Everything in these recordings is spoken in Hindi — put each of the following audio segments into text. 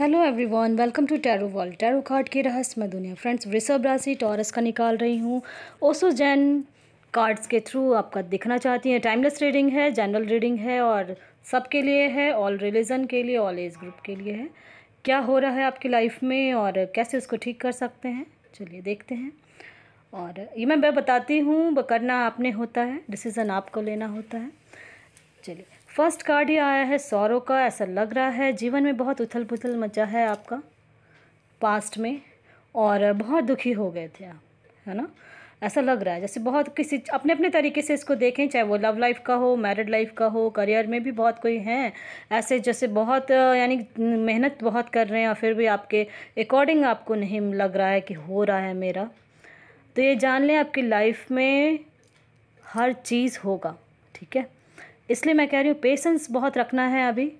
hello everyone welcome to tarot world tarot card के रहस्य दुनिया फ्रेंड्स वृषभ राशि टॉरस का निकाल रही हूँ ओसो जैन कार्ड्स के थ्रू आपका दिखना चाहती हैं टाइमलेस रीडिंग है जनरल रीडिंग है और सबके लिए है ऑल रिलीजन के लिए ऑल एज ग्रुप के लिए है क्या हो रहा है आपकी लाइफ में और कैसे उसको ठीक कर सकते हैं चलिए देखते हैं और ये मैं बताती हूँ करना आपने होता है डिसीज़न आपको लेना होता है चलिए फर्स्ट कार्ड ही आया है सौरों का ऐसा लग रहा है जीवन में बहुत उथल पुथल मचा है आपका पास्ट में और बहुत दुखी हो गए थे आप है ना ऐसा लग रहा है जैसे बहुत किसी अपने अपने तरीके से इसको देखें चाहे वो लव लाइफ का हो मैरिड लाइफ का हो करियर में भी बहुत कोई हैं ऐसे जैसे बहुत यानी मेहनत बहुत कर रहे हैं और फिर भी आपके अकॉर्डिंग आपको नहीं लग रहा है कि हो रहा है मेरा तो ये जान लें आपकी लाइफ में हर चीज़ होगा ठीक है इसलिए मैं कह रही हूँ पेशेंस बहुत रखना है अभी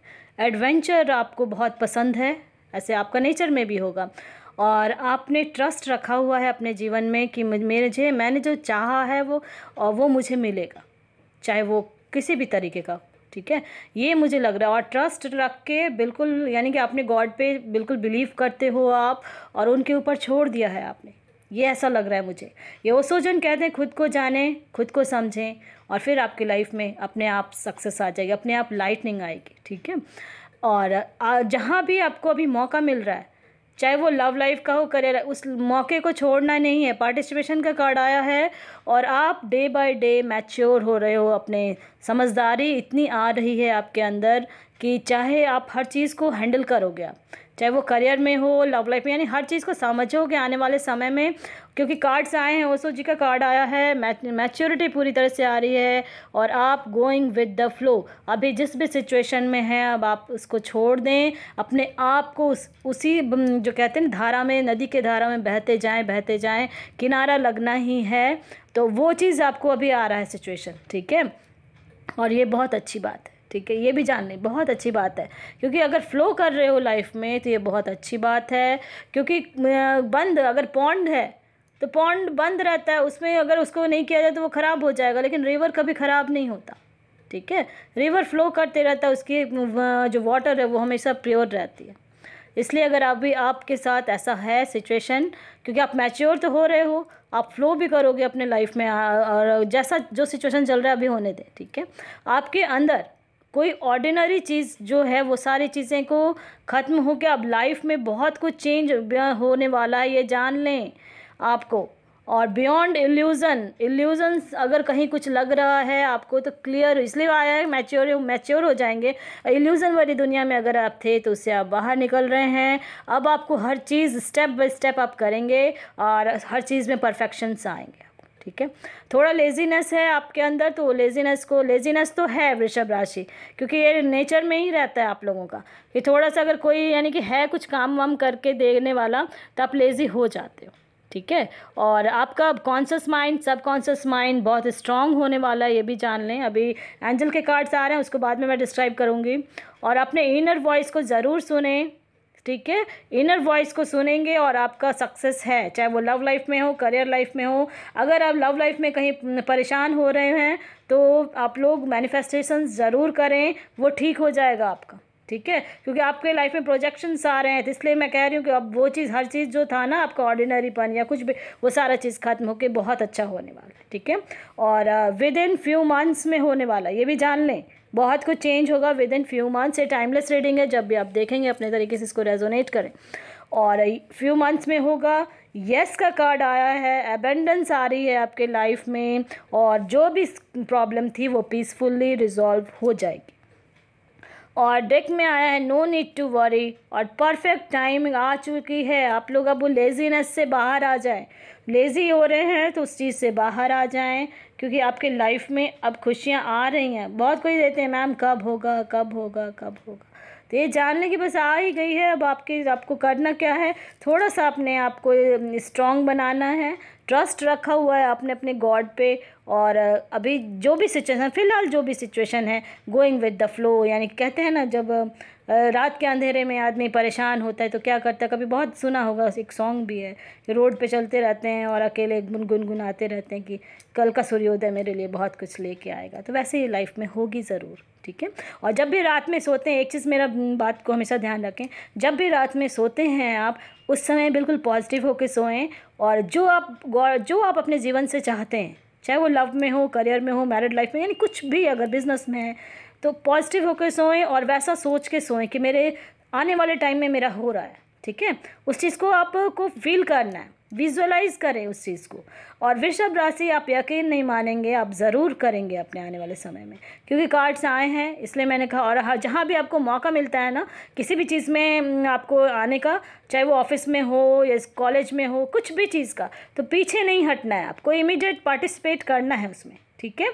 एडवेंचर आपको बहुत पसंद है ऐसे आपका नेचर में भी होगा और आपने ट्रस्ट रखा हुआ है अपने जीवन में कि मेरे जो मैंने जो चाहा है वो और वो मुझे मिलेगा चाहे वो किसी भी तरीके का ठीक है ये मुझे लग रहा है और ट्रस्ट रख के बिल्कुल यानी कि आपने गॉड पे बिल्कुल बिलीव करते हो आप और उनके ऊपर छोड़ दिया है आपने ये ऐसा लग रहा है मुझे ये वो सोजन कहते हैं खुद को जाने खुद को समझें और फिर आपकी लाइफ में अपने आप सक्सेस आ जाएगी अपने आप लाइटनिंग आएगी ठीक है और जहाँ भी आपको अभी मौका मिल रहा है चाहे वो लव लाइफ का हो करियर उस मौके को छोड़ना नहीं है पार्टिसिपेशन का कार्ड आया है और आप डे बाय डे मैच्योर हो रहे हो अपने समझदारी इतनी आ रही है आपके अंदर कि चाहे आप हर चीज़ को हैंडल करोगे आप चाहे वो करियर में हो लव लाइफ में यानी हर चीज़ को समझो कि आने वाले समय में क्योंकि कार्ड्स आए हैं ओसो जी का कार्ड आया है मैच्योरिटी पूरी तरह से आ रही है और आप गोइंग विद द फ्लो अभी जिस भी सिचुएशन में हैं अब आप उसको छोड़ दें अपने आप को उस उसी जो कहते हैं धारा में नदी के धारा में बहते जाएं बहते जाएं किनारा लगना ही है तो वो चीज़ आपको अभी आ रहा है सिचुएशन ठीक है और ये बहुत अच्छी बात है ठीक है ये भी जान लें बहुत अच्छी बात है क्योंकि अगर फ़्लो कर रहे हो लाइफ में तो ये बहुत अच्छी बात है क्योंकि बंद अगर पौंड है तो पौंड बंद रहता है उसमें अगर उसको नहीं किया जाए तो वो ख़राब हो जाएगा लेकिन रिवर कभी ख़राब नहीं होता ठीक है रिवर फ्लो करते रहता है उसकी जो वाटर है वो हमेशा प्योर रहती है इसलिए अगर अभी आप आपके साथ ऐसा है सिचुएशन क्योंकि आप मैच्योर तो हो रहे हो आप फ्लो भी करोगे अपने लाइफ में और जैसा जो सिचुएशन चल रहा है अभी होने दें ठीक है आपके अंदर कोई ऑर्डिनरी चीज़ जो है वो सारी चीज़ें को ख़त्म हो के अब लाइफ में बहुत कुछ चेंज होने वाला है ये जान लें आपको और बियॉन्ड इल्यूज़न इल्यूज़न अगर कहीं कुछ लग रहा है आपको तो क्लियर इसलिए आया है मैच्योर मैच्योर हो जाएंगे इल्यूज़न वाली दुनिया में अगर आप थे तो उससे आप बाहर निकल रहे हैं अब आपको हर चीज़ स्टेप बाय स्टेप आप करेंगे और हर चीज़ में परफेक्शंस आएंगे ठीक है थोड़ा लेजीनेस है आपके अंदर तो लेजीनेस को लेजीनेस तो है वृषभ राशि क्योंकि ये नेचर में ही रहता है आप लोगों का कि थोड़ा सा अगर कोई यानी कि है कुछ काम वाम करके देने वाला तो आप लेज़ी हो जाते हो ठीक है और आपका conscious mind subconscious mind बहुत स्ट्रांग होने वाला है ये भी जान लें अभी एंजल के कार्ड्स आ रहे हैं उसको बाद में मैं डिस्क्राइब करूँगी और अपने इनर वॉइस को ज़रूर सुने ठीक है इनर वॉइस को सुनेंगे और आपका सक्सेस है चाहे वो लव लाइफ में हो करियर लाइफ में हो अगर आप लव लाइफ में कहीं परेशान हो रहे हैं तो आप लोग मैनिफेस्टेशन ज़रूर करें वो ठीक हो जाएगा आपका ठीक है क्योंकि आपके लाइफ में प्रोजेक्शंस आ रहे हैं तो इसलिए मैं कह रही हूँ कि अब वो चीज़ हर चीज़ जो था ना आपका ऑर्डिनरी पन या कुछ भी वो सारा चीज़ खत्म होकर बहुत अच्छा होने वाला है ठीक है और विद इन फ्यू मंथ्स में होने वाला ये भी जान लें बहुत कुछ चेंज होगा विद इन फ्यू मंथ्स ये टाइमलेस रीडिंग है जब भी आप देखेंगे अपने तरीके से इसको रेजोनेट करें और फ्यू मंथ्स में होगा येस का कार्ड आया है एबेंडेंस आ रही है आपके लाइफ में और जो भी प्रॉब्लम थी वो पीसफुल्ली रिजॉल्व हो जाएगी और डेक में आया है नो नीड टू वरी और परफेक्ट टाइमिंग आ चुकी है आप लोग अब वो लेज़ीनेस से बाहर आ जाएं लेज़ी हो रहे हैं तो उस चीज़ से बाहर आ जाएं क्योंकि आपके लाइफ में अब खुशियाँ आ रही हैं बहुत कोई देते हैं मैम कब होगा कब होगा कब होगा तो ये जान लें कि बस आ ही गई है अब आपके आपको करना क्या है थोड़ा सा अपने आपको स्ट्रॉन्ग बनाना है ट्रस्ट रखा हुआ है आपने अपने गॉड पे और अभी जो भी सिचुएशन फ़िलहाल जो भी सिचुएशन है गोइंग विद द फ्लो यानी कहते हैं ना जब रात के अंधेरे में आदमी परेशान होता है तो क्या करता है कभी बहुत सुना होगा एक सॉन्ग भी है रोड पे चलते रहते हैं और अकेले गुनगुनाते रहते हैं कि कल का सूर्योदय मेरे लिए बहुत कुछ लेके आएगा तो वैसे ही लाइफ में होगी ज़रूर ठीक है और जब भी रात में सोते हैं एक चीज़ मेरा बात को हमेशा ध्यान रखें जब भी रात में सोते हैं आप उस समय बिल्कुल पॉजिटिव होकर सोएं और जो आप जो आप अपने जीवन से चाहते हैं चाहे वो लव में हो करियर में हो मैरिड लाइफ में यानी कुछ भी अगर बिजनेस में है तो पॉजिटिव होकर सोएं और वैसा सोच के सोएं कि मेरे आने वाले टाइम में मेरा हो रहा है ठीक है उस चीज़ को आपको फील करना है विजुअलाइज करें उस चीज़ को और वृषभ राशि आप यकीन नहीं मानेंगे आप ज़रूर करेंगे अपने आने वाले समय में क्योंकि कार्ड्स आए हैं इसलिए मैंने कहा और हाँ, जहाँ भी आपको मौका मिलता है ना किसी भी चीज़ में आपको आने का चाहे वो ऑफिस में हो या कॉलेज में हो कुछ भी चीज़ का तो पीछे नहीं हटना है आपको इमिडिएट पार्टिसिपेट करना है उसमें ठीक है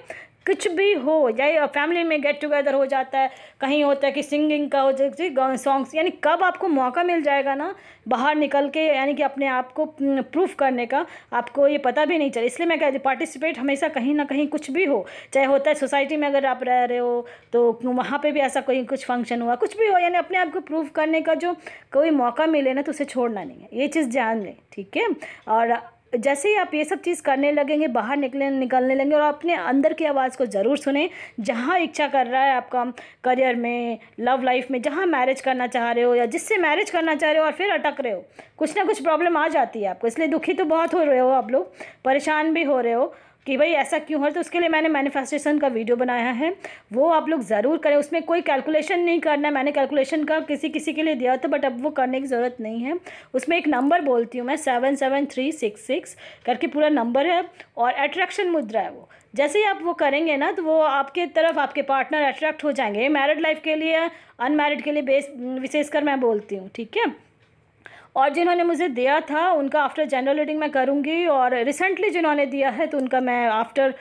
कुछ भी हो या फैमिली में गेट टुगेदर हो जाता है कहीं होता है कि सिंगिंग का हो जाए सॉन्ग्स यानी कब आपको मौका मिल जाएगा ना बाहर निकल के यानी कि अपने आप को प्रूफ हम्म, करने का आपको ये पता भी नहीं चले इसलिए मैं कहती पार्टिसिपेट हमेशा कहीं ना कहीं कुछ भी हो चाहे होता है सोसाइटी में अगर आप रह रहे हो तो वहाँ पर भी ऐसा कोई कुछ फंक्शन हुआ कुछ भी हो यानी अपने आप को प्रूफ करने का जो कोई मौका मिले ना तो उसे छोड़ना नहीं है ये चीज़ जान लें ठीक है और जैसे ही आप ये सब चीज़ करने लगेंगे बाहर निकले निकलने लगेंगे और अपने अंदर की आवाज़ को ज़रूर सुने जहाँ इच्छा कर रहा है आपका करियर में लव लाइफ में जहाँ मैरिज करना चाह रहे हो या जिससे मैरिज करना चाह रहे हो और फिर अटक रहे हो कुछ ना कुछ प्रॉब्लम आ जाती है आपको इसलिए दुखी तो बहुत हो रहे हो आप लोग परेशान भी हो रहे हो कि भाई ऐसा क्यों हो तो उसके लिए मैंने मैनिफेस्टेशन का वीडियो बनाया है वो आप लोग ज़रूर करें उसमें कोई कैलकुलेशन नहीं करना है मैंने कैलकुलेशन का किसी किसी के लिए दिया था बट अब वो करने की ज़रूरत नहीं है उसमें एक नंबर बोलती हूँ मैं seven seven three six six करके पूरा नंबर है और अट्रैक्शन मुद्रा है वो जैसे ही आप वो करेंगे ना तो वो आपके तरफ आपके पार्टनर अट्रैक्ट हो जाएंगे मैरिड लाइफ के लिए अनमैरिड के लिए बेस विशेषकर मैं बोलती हूँ ठीक है और जिन्होंने मुझे दिया था उनका आफ्टर जनरल रीडिंग मैं करूँगी और रिसेंटली जिन्होंने दिया है तो उनका मैं आफ्टर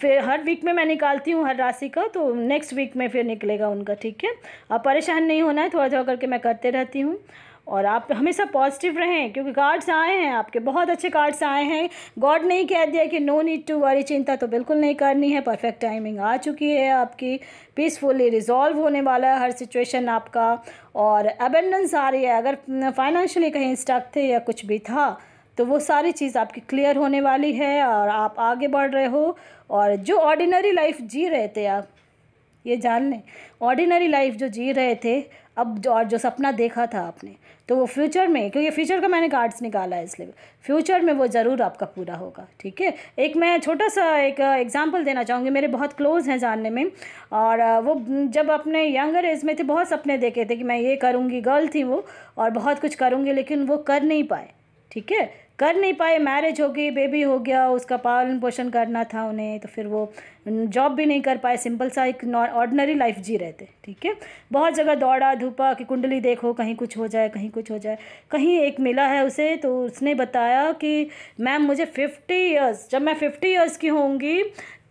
फिर हर वीक में मैं निकालती हूँ हर राशि का तो नेक्स्ट वीक में फिर निकलेगा उनका ठीक है अब परेशान नहीं होना है थोड़ा थोड़ा करके मैं करते रहती हूँ और आप हमेशा पॉजिटिव रहें क्योंकि कार्ड्स आए हैं आपके बहुत अच्छे कार्ड्स आए हैं गॉड ने ही कह दिया कि नो नीड टू वरी चिंता तो बिल्कुल नहीं करनी है परफेक्ट टाइमिंग आ चुकी है आपकी पीसफुली रिजॉल्व होने वाला है हर सिचुएशन आपका और अबेंडेंस आ रही है अगर फाइनेंशियली कहीं स्टक थे या कुछ भी था तो वो सारी चीज़ आपकी क्लियर होने वाली है और आप आगे बढ़ रहे हो और जो ऑर्डिनरी लाइफ जी रहे थे आप ये जान लें ऑर्डिनरी लाइफ जो जी रहे थे अब और जो सपना देखा था आपने तो वो फ्यूचर में क्योंकि फ्यूचर का मैंने कार्ड्स निकाला है इसलिए फ्यूचर में वो ज़रूर आपका पूरा होगा ठीक है एक मैं छोटा सा एक एग्ज़ाम्पल देना चाहूँगी मेरे बहुत क्लोज़ हैं जानने में और वो जब अपने यंगर एज में थे बहुत सपने देखे थे कि मैं ये करूँगी गर्ल थी वो और बहुत कुछ करूँगी लेकिन वो कर नहीं पाए ठीक है कर नहीं पाए मैरिज हो गई बेबी हो गया उसका पालन पोषण करना था उन्हें तो फिर वो जॉब भी नहीं कर पाए सिंपल सा एक ऑर्डनरी लाइफ जी रहे थे ठीक है बहुत जगह दौड़ा धूपा कि कुंडली देखो कहीं कुछ हो जाए कहीं कुछ हो जाए कहीं एक मिला है उसे तो उसने बताया कि मैम मुझे फिफ्टी ईयर्स जब मैं फिफ्टी ईयर्स की होंगी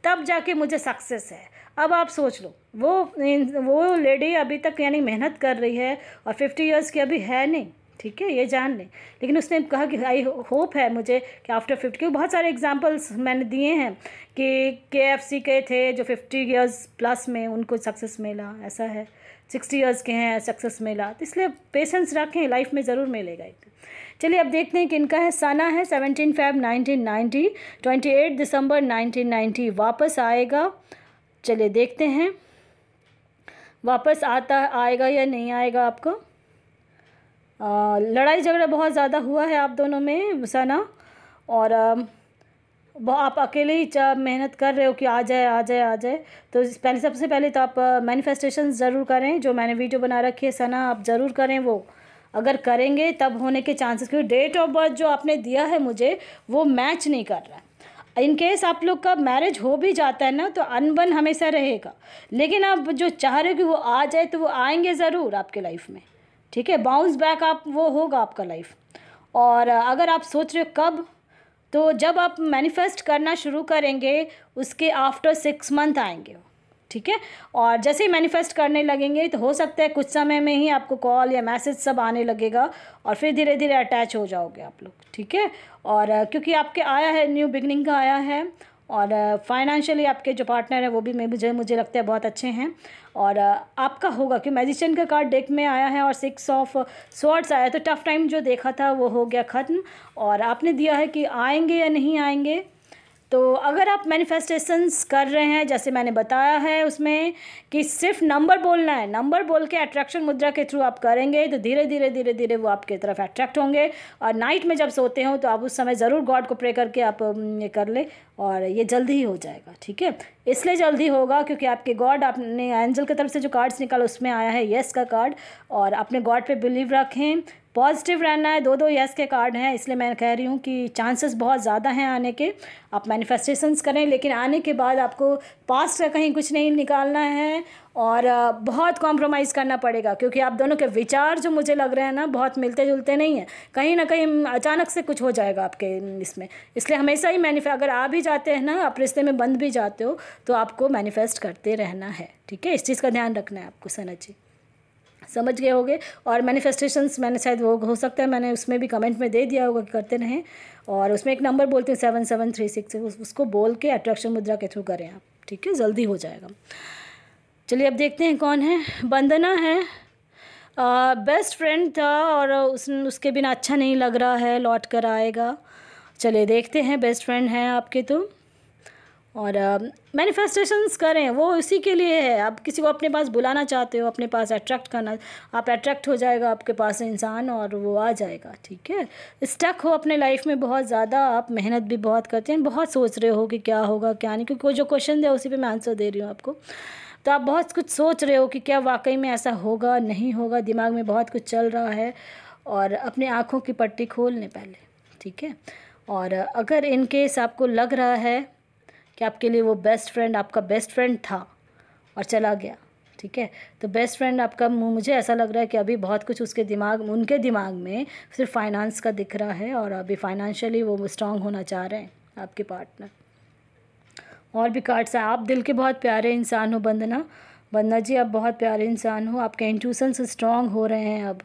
तब जाके मुझे सक्सेस है अब आप सोच लो वो वो लेडी अभी तक यानी मेहनत कर रही है और फिफ्टी ईयर्स की अभी है नहीं ठीक है ये जान लें लेकिन उसने कहा कि आई होप है मुझे कि आफ्टर फिफ्टी क्योंकि बहुत सारे एग्जाम्पल्स मैंने दिए हैं कि के एफ सी के थे जो फिफ्टी ईयर्स प्लस में उनको सक्सेस मिला ऐसा है सिक्सटी ईयर्स के हैं सक्सेस मिला तो इसलिए पेशेंस रखें लाइफ में ज़रूर मिलेगा एक चलिए अब देखते हैं कि इनका है सना है seventeen Feb nineteen ninety twenty eight December nineteen ninety वापस आएगा चलिए देखते हैं वापस आता आएगा या नहीं आएगा आपको लड़ाई झगड़ा बहुत ज़्यादा हुआ है आप दोनों में सना और आप अकेले ही मेहनत कर रहे हो कि आ जाए आ जाए आ जाए तो पहले सबसे पहले तो आप मैनिफेस्टेशन ज़रूर करें जो मैंने वीडियो बना रखी है सना आप ज़रूर करें वो अगर करेंगे तब होने के चांसेस क्योंकि डेट ऑफ बर्थ जो आपने दिया है मुझे वो मैच नहीं कर रहा है इन केस आप लोग का मैरिज हो भी जाता है ना तो अनबन हमेशा रहेगा लेकिन आप जो चाह रहे हो कि वो आ जाए तो वो आएंगे ज़रूर आपके लाइफ में ठीक है बाउंस बैक आप वो होगा आपका लाइफ और अगर आप सोच रहे हो कब तो जब आप मैनिफेस्ट करना शुरू करेंगे उसके आफ्टर सिक्स मंथ आएंगे ठीक है और जैसे ही मैनिफेस्ट करने लगेंगे तो हो सकता है कुछ समय में ही आपको कॉल या मैसेज सब आने लगेगा और फिर धीरे धीरे अटैच हो जाओगे आप लोग ठीक है और क्योंकि आपके आया है न्यू बिगनिंग का आया है और फाइनेंशियली आपके जो पार्टनर हैं वो भी मुझे मुझे लगता है बहुत अच्छे हैं और आपका होगा क्योंकि मैजिशियन का कार्ड डेक में आया है और सिक्स ऑफ स्वॉर्ड्स आया तो टफ़ टाइम जो देखा था वो हो गया ख़त्म और आपने दिया है कि आएंगे या नहीं आएंगे तो अगर आप मैनिफेस्टेशंस कर रहे हैं जैसे मैंने बताया है उसमें कि सिर्फ नंबर बोलना है नंबर बोल के अट्रैक्शन मुद्रा के थ्रू आप करेंगे तो धीरे धीरे धीरे धीरे वो आपके तरफ अट्रैक्ट होंगे और नाइट में जब सोते हो तो आप उस समय ज़रूर गॉड को प्रे करके आप ये कर ले और ये जल्दी ही हो जाएगा ठीक है इसलिए जल्दी होगा क्योंकि आपके गॉड आपने एंजल की तरफ से जो कार्ड्स निकाला उसमें आया है येस का कार्ड और अपने गॉड पर बिलीव रखें पॉजिटिव रहना है दो दो यस के कार्ड हैं इसलिए मैं कह रही हूँ कि चांसेस बहुत ज़्यादा हैं आने के आप मैनिफेस्टेशंस करें लेकिन आने के बाद आपको पास्ट का कहीं कुछ नहीं निकालना है और बहुत कॉम्प्रोमाइज़ करना पड़ेगा क्योंकि आप दोनों के विचार जो मुझे लग रहे हैं ना बहुत मिलते जुलते नहीं हैं कहीं ना कहीं अचानक से कुछ हो जाएगा आपके इसमें इसलिए हमेशा ही मैनिफे अगर आ भी जाते हैं ना आप रिश्ते में बंद भी जाते हो तो आपको मैनिफेस्ट करते रहना है ठीक है इस चीज़ का ध्यान रखना है आपको सना जी समझ गए होंगे और मैनिफेस्टेशंस मैंने शायद वो हो सकता है मैंने उसमें भी कमेंट में दे दिया होगा कि करते रहें और उसमें एक नंबर बोलते हैं सेवन सेवन थ्री सिक्स उसको बोल के अट्रैक्शन मुद्रा के थ्रू करें आप ठीक है जल्दी हो जाएगा चलिए अब देखते हैं कौन है बंदना है बेस्ट फ्रेंड था और उस उसके बिना अच्छा नहीं लग रहा है लौट कर आएगा चलिए देखते हैं बेस्ट फ्रेंड हैं आपके तो और मैनिफेस्टेशंस uh, करें वो इसी के लिए है आप किसी को अपने पास बुलाना चाहते हो अपने पास अट्रैक्ट करना आप अट्रैक्ट हो जाएगा आपके पास इंसान और वो आ जाएगा ठीक है स्टक हो अपने लाइफ में बहुत ज़्यादा आप मेहनत भी बहुत करते हैं बहुत सोच रहे हो कि क्या होगा क्या नहीं क्योंकि जो क्वेश्चन है उसी पर मैं आंसर दे रही हूँ आपको तो आप बहुत कुछ सोच रहे हो कि क्या वाकई में ऐसा होगा नहीं होगा दिमाग में बहुत कुछ चल रहा है और अपने आँखों की पट्टी खोल लें पहले ठीक है और अगर इनकेस आपको लग रहा है कि आपके लिए वो बेस्ट फ्रेंड आपका बेस्ट फ्रेंड था और चला गया ठीक है तो बेस्ट फ्रेंड आपका मुझे ऐसा लग रहा है कि अभी बहुत कुछ उसके दिमाग उनके दिमाग में सिर्फ फाइनेंस का दिख रहा है और अभी फाइनेंशियली वो स्ट्रांग होना चाह रहे हैं आपके पार्टनर और भी कार्ड्स हैं आप दिल के बहुत प्यारे इंसान हो बंदना बंदना जी आप बहुत प्यारे इंसान हो आपके इंट्यूशन स्ट्रांग हो रहे हैं अब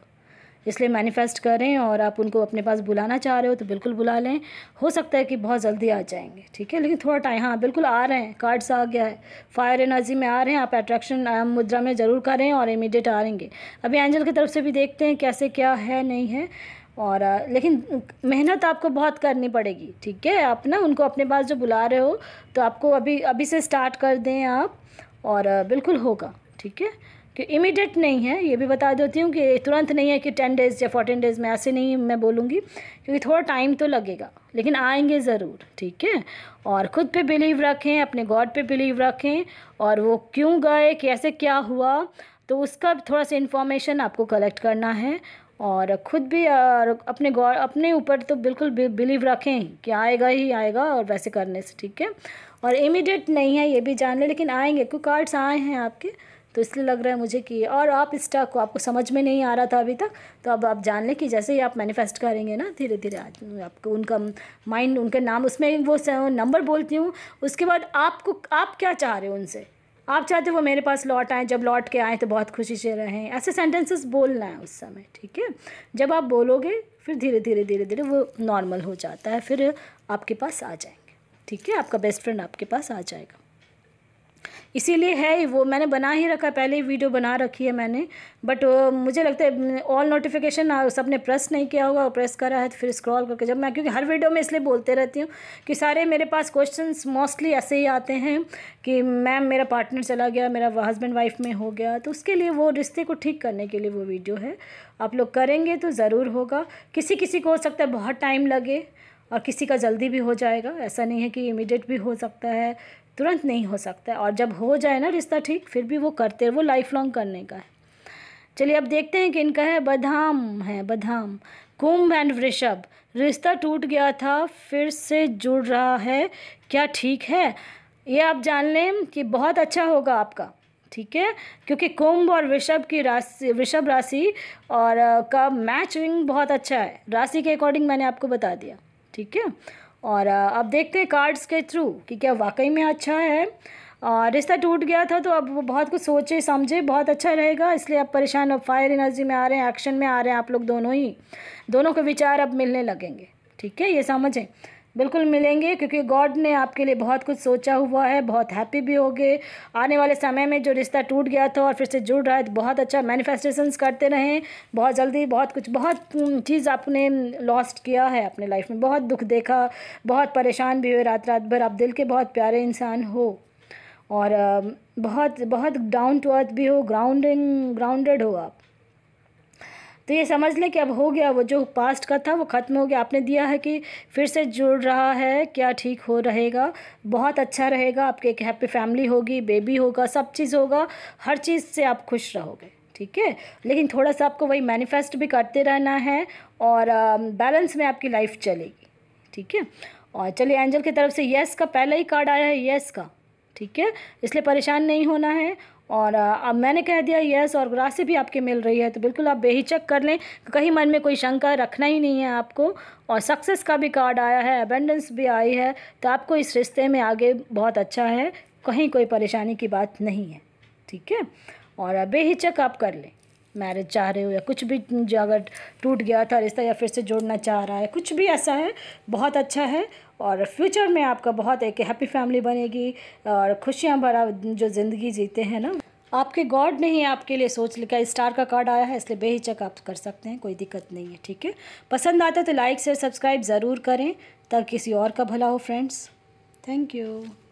इसलिए मैनिफेस्ट करें और आप उनको अपने पास बुलाना चाह रहे हो तो बिल्कुल बुला लें हो सकता है कि बहुत जल्दी आ जाएंगे ठीक है लेकिन थोड़ा टाइम हाँ बिल्कुल आ रहे हैं कार्ड्स आ गया है फायर एनर्जी में आ रहे हैं आप अट्रैक्शन मुद्रा में ज़रूर करें और इमीडिएट आ रहेंगे अभी एंजल की तरफ से भी देखते हैं कैसे क्या है नहीं है और लेकिन मेहनत आपको बहुत करनी पड़ेगी ठीक है आप ना उनको अपने पास जो बुला रहे हो तो आपको अभी अभी से स्टार्ट कर दें आप और बिल्कुल होगा ठीक है कि इमीडिएट नहीं है ये भी बता देती हूँ कि तुरंत नहीं है कि टेन डेज़ या फोर्टीन डेज़ में ऐसे नहीं मैं बोलूँगी क्योंकि थोड़ा टाइम तो लगेगा लेकिन आएंगे ज़रूर ठीक है और ख़ुद पे बिलीव रखें अपने गॉड पे बिलीव रखें और वो क्यों गए कैसे क्या हुआ तो उसका थोड़ा सा इन्फॉर्मेशन आपको कलेक्ट करना है और ख़ुद भी और अपने गॉड अपने ऊपर तो बिल्कुल बिलीव रखें कि आएगा ही आएगा और वैसे करने से ठीक है और इमीडिएट नहीं है ये भी जान लें लेकिन आएंगे क्योंकि कार्ड्स आए हैं आपके तो इसलिए लग रहा है मुझे कि और आप स्टक हो आपको समझ में नहीं आ रहा था अभी तक तो अब आप जान लें कि जैसे ही आप मैनिफेस्ट करेंगे ना धीरे धीरे आपको उनका माइंड उनका नाम उसमें वो नंबर बोलती हूँ उसके बाद आपको आप क्या चाह रहे हो उनसे आप चाहते हो वो मेरे पास लौट आए जब लौट के आए तो बहुत खुशी से रहें ऐसे सेंटेंसेस बोलना है उस समय ठीक है जब आप बोलोगे फिर धीरे धीरे धीरे धीरे वो नॉर्मल हो जाता है फिर आपके पास आ जाएंगे ठीक है आपका बेस्ट फ्रेंड आपके पास आ जाएगा इसीलिए है वो मैंने बना ही रखा पहले ही वीडियो बना रखी है मैंने बट मुझे लगता है ऑल नोटिफिकेशन सबने प्रेस नहीं किया होगा प्रेस करा है तो फिर स्क्रॉल करके जब मैं क्योंकि हर वीडियो में इसलिए बोलते रहती हूँ कि सारे मेरे पास क्वेश्चन मोस्टली ऐसे ही आते हैं कि मैम मेरा पार्टनर चला गया मेरा हस्बैंड वाइफ में हो गया तो उसके लिए वो रिश्ते को ठीक करने के लिए वो वीडियो है आप लोग करेंगे तो ज़रूर होगा किसी किसी को हो सकता है बहुत टाइम लगे और किसी का जल्दी भी हो जाएगा ऐसा नहीं है कि इमीडिएट भी हो सकता है तुरंत नहीं हो सकता है और जब हो जाए ना रिश्ता ठीक फिर भी वो करते हैं वो लाइफ लॉन्ग करने का है चलिए अब देखते हैं कि इनका है बदाम है बदाम कुंभ एंड वृषभ रिश्ता टूट गया था फिर से जुड़ रहा है क्या ठीक है ये आप जान लें कि बहुत अच्छा होगा आपका ठीक है क्योंकि कुंभ और वृषभ की राशि वृषभ राशि और का मैचिंग बहुत अच्छा है राशि के अकॉर्डिंग मैंने आपको बता दिया ठीक है और अब देखते हैं कार्ड्स के थ्रू कि क्या वाकई में अच्छा है रिश्ता टूट गया था तो अब वो बहुत कुछ सोचे समझे बहुत अच्छा रहेगा इसलिए अब परेशान अब फायर एनर्जी में आ रहे हैं एक्शन में आ रहे हैं आप लोग दोनों ही दोनों के विचार अब मिलने लगेंगे ठीक है ये समझें बिल्कुल मिलेंगे क्योंकि गॉड ने आपके लिए बहुत कुछ सोचा हुआ है बहुत हैप्पी भी होगे आने वाले समय में जो रिश्ता टूट गया था और फिर से जुड़ रहा है तो बहुत अच्छा मैनिफेस्टेशंस करते रहें बहुत जल्दी बहुत कुछ बहुत चीज़ आपने लॉस्ट किया है अपने लाइफ में बहुत दुख देखा बहुत परेशान भी हुए रात रात भर आप दिल के बहुत प्यारे इंसान हो और बहुत बहुत डाउन टू अर्थ भी हो ग्राउंडिंग ग्राउंडेड हो आप तो ये समझ लें कि अब हो गया वो जो पास्ट का था वो ख़त्म हो गया आपने दिया है कि फिर से जुड़ रहा है क्या ठीक हो रहेगा बहुत अच्छा रहेगा आपके एक हैप्पी फैमिली होगी बेबी होगा सब चीज़ होगा हर चीज़ से आप खुश रहोगे ठीक है लेकिन थोड़ा सा आपको वही मैनिफेस्ट भी करते रहना है और बैलेंस में आपकी लाइफ चलेगी ठीक है और चलिए एंजल की तरफ से यस का पहला ही कार्ड आया है यस का ठीक है इसलिए परेशान नहीं होना है और अब मैंने कह दिया यस और राशि भी आपके मिल रही है तो बिल्कुल आप बेहिचक कर लें कहीं मन में कोई शंका रखना ही नहीं है आपको और सक्सेस का भी कार्ड आया है अबेंडेंस भी आई है तो आपको इस रिश्ते में आगे बहुत अच्छा है कहीं कोई परेशानी की बात नहीं है ठीक है और बेहिचक आप कर लें मैरिज चाह रहे हो या कुछ भी जो अगर टूट गया था रिश्ता या फिर से जोड़ना चाह रहा है कुछ भी ऐसा है बहुत अच्छा है और फ्यूचर में आपका बहुत एक हैप्पी फैमिली बनेगी और खुशियाँ भरा जो ज़िंदगी जीते हैं ना आपके गॉड ने ही आपके लिए सोच लिखा स्टार का कार्ड आया है इसलिए बेहिचक आप कर सकते हैं कोई दिक्कत नहीं है ठीक है पसंद आता है तो लाइक शेयर सब्सक्राइब ज़रूर करें ताकि किसी और का भला हो फ्रेंड्स थैंक यू